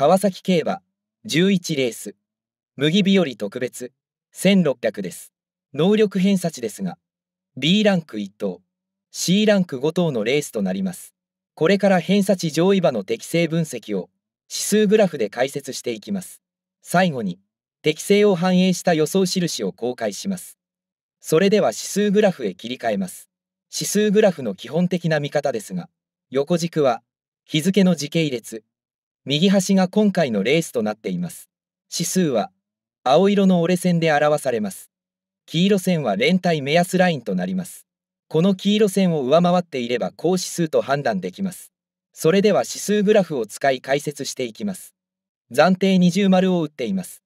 川崎競馬11レース麦日和特別1600です能力偏差値ですが B ランク1等 C ランク5等のレースとなりますこれから偏差値上位馬の適正分析を指数グラフで解説していきます最後に適正を反映した予想印を公開しますそれでは指数グラフへ切り替えます指数グラフの基本的な見方ですが横軸は日付の時系列右端が今回のレースとなっています。指数は青色の折れ線で表されます。黄色線は連帯目安ラインとなります。この黄色線を上回っていれば高指数と判断できます。それでは指数グラフを使い解説していきます。暫定二重丸を打っています。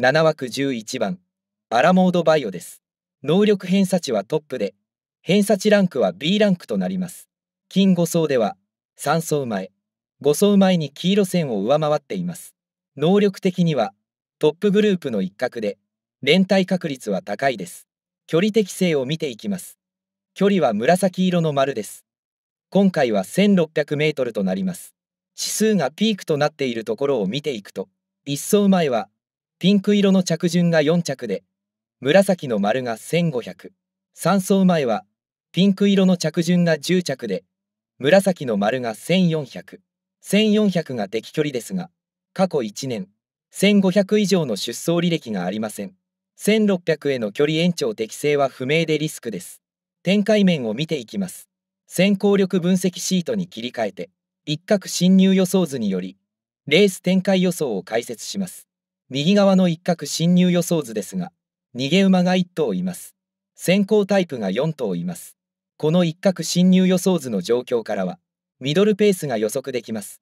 7枠11番、アラモードバイオです。能力偏差値はトップで、偏差値ランクは B ランクとなります。金5層では、3層前、5走前に黄色線を上回っています。能力的にはトップグループの一角で、連帯確率は高いです。距離適性を見ていきます。距離は紫色の丸です。今回は1600メートルとなります。指数がピークとなっているところを見ていくと、1走前はピンク色の着順が4着で、紫の丸が1500。3走前はピンク色の着順が10着で、紫の丸が1400。1400が適距離ですが、過去1年、1500以上の出走履歴がありません。1600への距離延長適正は不明でリスクです。展開面を見ていきます。先行力分析シートに切り替えて、一角侵入予想図により、レース展開予想を解説します。右側の一角侵入予想図ですが、逃げ馬が1頭います。先行タイプが4頭います。この一角侵入予想図の状況からは、ミドルペースが予測できます。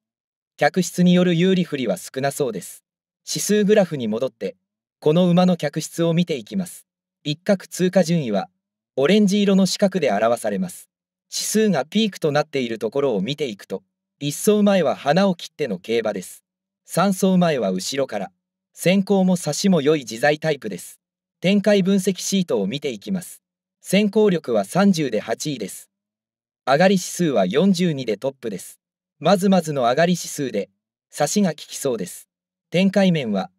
客室による有利不利は少なそうです。指数グラフに戻って、この馬の客室を見ていきます。一角通過順位は、オレンジ色の四角で表されます。指数がピークとなっているところを見ていくと、一走前は花を切っての競馬です。三走前は後ろから、先行も差しも良い自在タイプです。展開分析シートを見ていきます。先行力は30で8位です。上がり指数は42でトップです。まずまずの上がり指数で、差しが効きそうです。展開面は、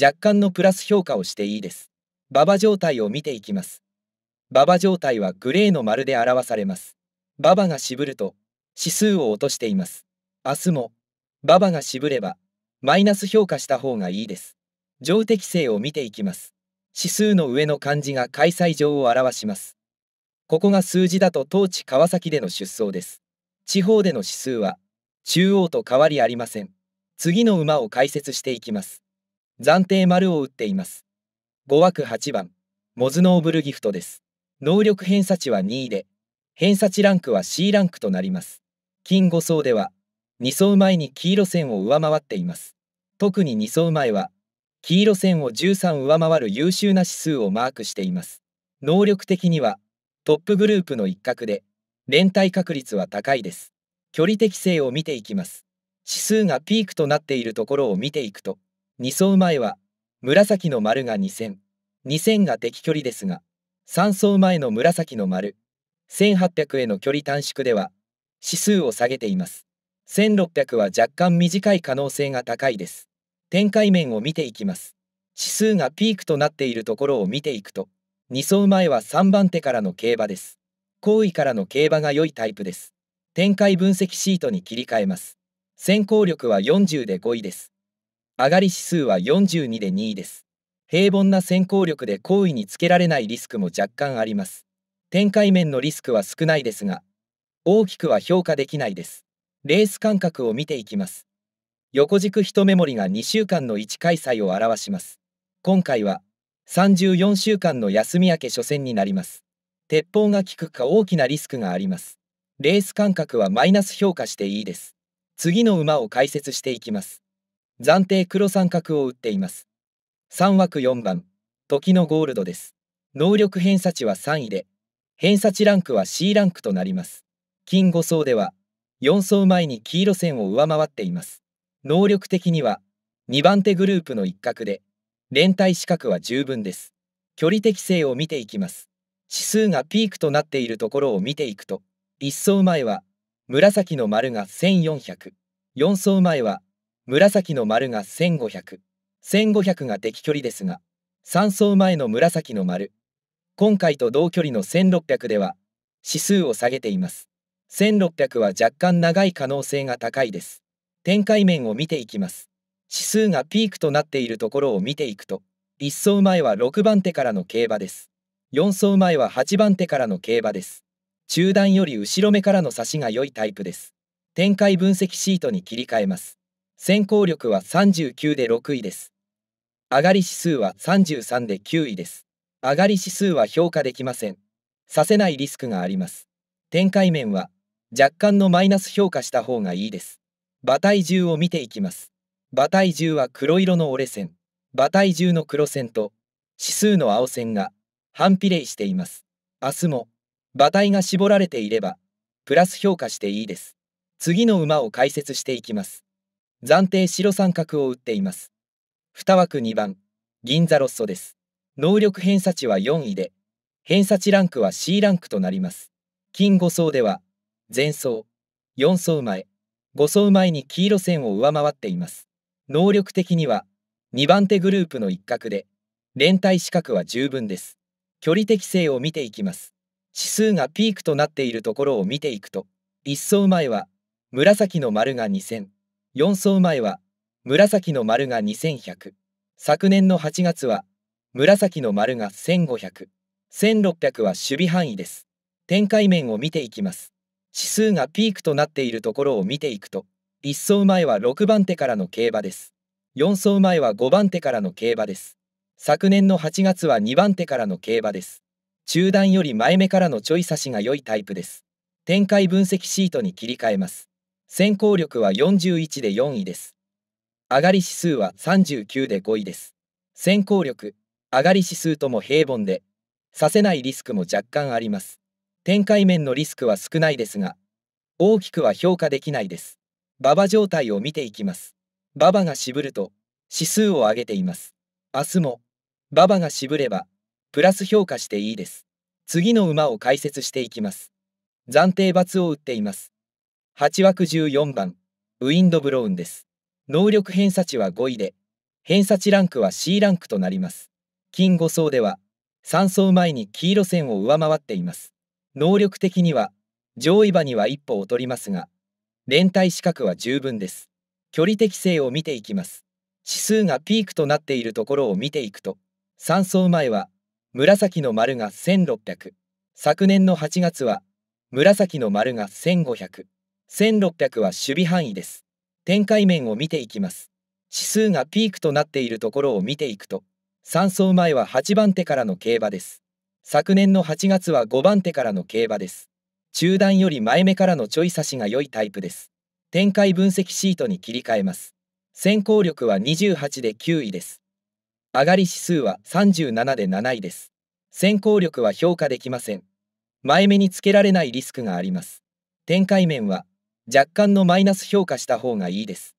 若干のプラス評価をしていいです。馬場状態を見ていきます。馬場状態はグレーの丸で表されます。馬場が渋ると、指数を落としています。明日も、馬場が渋れば、マイナス評価した方がいいです。上適性を見ていきます。指数の上の漢字が開催上を表します。ここが数字だと当地川崎での出走です。地方での指数は、中央と変わりありません。次の馬を解説していきます。暫定丸を打っています。5枠8番、モズノーブルギフトです。能力偏差値は2位で、偏差値ランクは C ランクとなります。金5層では、2層前に黄色線を上回っています。特に2層前は、黄色線を13上回る優秀な指数をマークしています。能力的には、トップグループの一角で、連帯確率は高いです。距離適性を見ていきます。指数がピークとなっているところを見ていくと、2走前は、紫の丸が2000、2000が適距離ですが、3走前の紫の丸、1800への距離短縮では、指数を下げています。1600は若干短い可能性が高いです。展開面を見ていきます。指数がピークとなっているところを見ていくと、2走前は3番手からの競馬です。後位からの競馬が良いタイプです。展開分析シートに切り替えます。先行力は40で5位です。上がり指数は42で2位です。平凡な先行力で後位につけられないリスクも若干あります。展開面のリスクは少ないですが、大きくは評価できないです。レース間隔を見ていきます。横軸一目盛りが2週間の1開催を表します。今回は、34週間の休み明け初戦になります。鉄砲が効くか大きなリスクがあります。レース間隔はマイナス評価していいです。次の馬を解説していきます。暫定黒三角を打っています。3枠4番、時のゴールドです。能力偏差値は3位で、偏差値ランクは C ランクとなります。金5層では、4走前に黄色線を上回っています。能力的には、2番手グループの一角で、連帯資格は十分です。距離適性を見ていきます。指数がピークとなっているところを見ていくと、1層前は紫の丸が1400、4層前は紫の丸が1500、1500が適距離ですが、3層前の紫の丸、今回と同距離の1600では指数を下げています。1600は若干長い可能性が高いです。展開面を見ていきます。指数がピークとなっているところを見ていくと、1走前は6番手からの競馬です。4走前は8番手からの競馬です。中段より後ろ目からの差しが良いタイプです。展開分析シートに切り替えます。先行力は39で6位です。上がり指数は33で9位です。上がり指数は評価できません。させないリスクがあります。展開面は若干のマイナス評価した方がいいです。馬体重を見ていきます。馬体重は黒色の折れ線、馬体重の黒線と指数の青線が反比例しています。明日も馬体が絞られていればプラス評価していいです。次の馬を解説していきます。暫定白三角を打っています。2枠2番、銀座ロッソです。能力偏差値は4位で、偏差値ランクは C ランクとなります。金5層では、前走、4層前、5層前に黄色線を上回っています。能力的には2番手グループの一角で連帯資格は十分です距離適性を見ていきます指数がピークとなっているところを見ていくと1層前は紫の丸が2000 4層前は紫の丸が2100昨年の8月は紫の丸が1500 1600は守備範囲です展開面を見ていきます指数がピークとなっているところを見ていくと1走前は6番手からの競馬です。4走前は5番手からの競馬です。昨年の8月は2番手からの競馬です。中段より前目からのちょい差しが良いタイプです。展開分析シートに切り替えます。先行力は41で4位です。上がり指数は39で5位です。先行力、上がり指数とも平凡で、させないリスクも若干あります。展開面のリスクは少ないですが、大きくは評価できないです。馬場状態を見ていきます。馬場が渋ると指数を上げています。明日も馬場が渋ればプラス評価していいです。次の馬を解説していきます。暫定罰を打っています。8枠14番、ウィンドブロウンです。能力偏差値は5位で、偏差値ランクは C ランクとなります。金5層では、3層前に黄色線を上回っています。能力的には、上位馬には一歩劣りますが、連帯資格は十分です。距離適性を見ていきます。指数がピークとなっているところを見ていくと、3走前は、紫の丸が1600、昨年の8月は、紫の丸が1500、1600は守備範囲です。展開面を見ていきます。指数がピークとなっているところを見ていくと、3走前は8番手からの競馬です。昨年の8月は5番手からの競馬です。中段より前目からのちょい差しが良いタイプです。展開分析シートに切り替えます。先行力は28で9位です。上がり指数は37で7位です。先行力は評価できません。前目につけられないリスクがあります。展開面は若干のマイナス評価した方がいいです。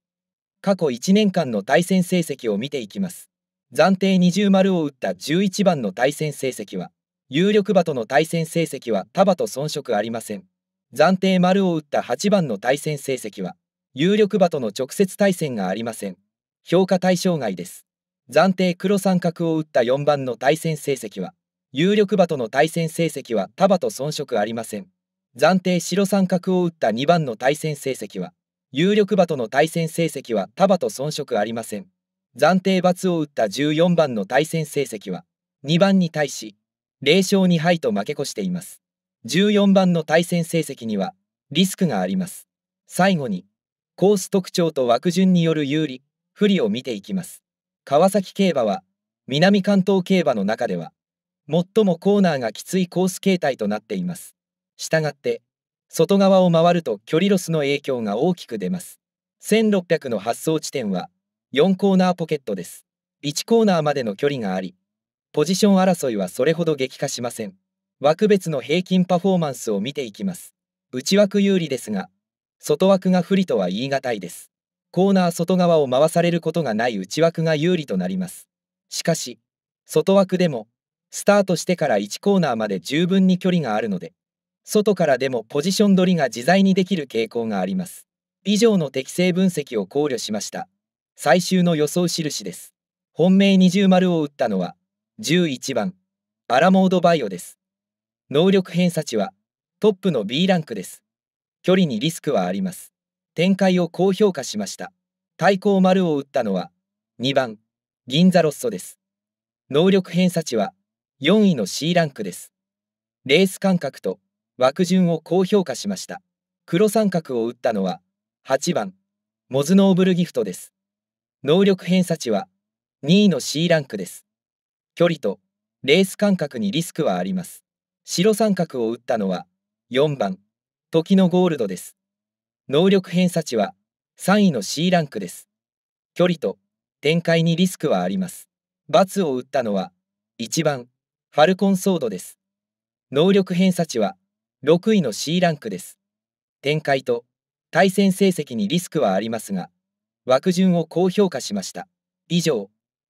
過去1年間の対戦成績を見ていきます。暫定20丸を打った11番の対戦成績は有力馬との対戦成績は束と遜色ありません。暫定丸を打った8番の対戦成績は、有力馬との直接対戦がありません。評価対象外です。暫定黒三角を打った4番の対戦成績は、有力馬との対戦成績は束と遜色ありません。暫定白三角を打った2番の対戦成績は、有力馬との対戦成績は束と遜色ありません。暫定×を打った14番の対戦成績は、2番に対し、0勝2敗と負け越しています。14番の対戦成績にはリスクがあります。最後に、コース特徴と枠順による有利、不利を見ていきます。川崎競馬は、南関東競馬の中では、最もコーナーがきついコース形態となっています。したがって、外側を回ると距離ロスの影響が大きく出ます。1600の発送地点は、4コーナーポケットです。1コーナーまでの距離があり、ポジション争いはそれほど激化しません。枠別の平均パフォーマンスを見ていきます。内枠有利ですが、外枠が不利とは言い難いです。コーナー外側を回されることがない内枠が有利となります。しかし、外枠でも、スタートしてから1コーナーまで十分に距離があるので、外からでもポジション取りが自在にできる傾向があります。以上の適正分析を考慮しました。最終の予想印です。本命二重丸を打ったのは、11番アラモードバイオです能力偏差値はトップの B ランクです距離にリスクはあります展開を高評価しました対抗丸を打ったのは2番銀座ロッソです能力偏差値は4位の C ランクですレース間隔と枠順を高評価しました黒三角を打ったのは8番モズノーブルギフトです能力偏差値は2位の C ランクです距離とレース間隔にリスクはあります。白三角を打ったのは4番、時のゴールドです。能力偏差値は3位の C ランクです。距離と展開にリスクはあります。×を打ったのは1番、ファルコンソードです。能力偏差値は6位の C ランクです。展開と対戦成績にリスクはありますが、枠順を高評価しました。以上。